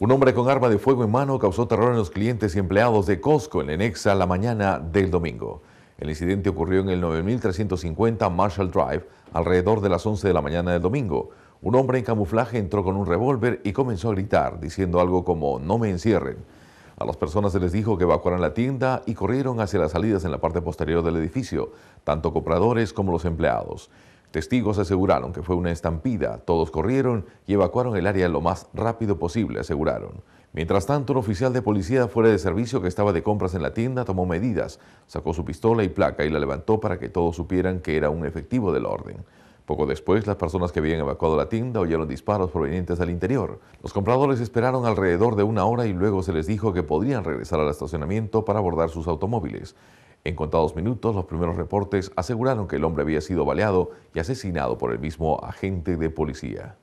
Un hombre con arma de fuego en mano causó terror en los clientes y empleados de Costco en Enexa la mañana del domingo. El incidente ocurrió en el 9350 Marshall Drive alrededor de las 11 de la mañana del domingo. Un hombre en camuflaje entró con un revólver y comenzó a gritar, diciendo algo como no me encierren. A las personas se les dijo que evacuaran la tienda y corrieron hacia las salidas en la parte posterior del edificio, tanto compradores como los empleados. Testigos aseguraron que fue una estampida. Todos corrieron y evacuaron el área lo más rápido posible, aseguraron. Mientras tanto, un oficial de policía fuera de servicio que estaba de compras en la tienda tomó medidas, sacó su pistola y placa y la levantó para que todos supieran que era un efectivo del orden. Poco después, las personas que habían evacuado la tienda oyeron disparos provenientes del interior. Los compradores esperaron alrededor de una hora y luego se les dijo que podrían regresar al estacionamiento para abordar sus automóviles. En contados minutos, los primeros reportes aseguraron que el hombre había sido baleado y asesinado por el mismo agente de policía.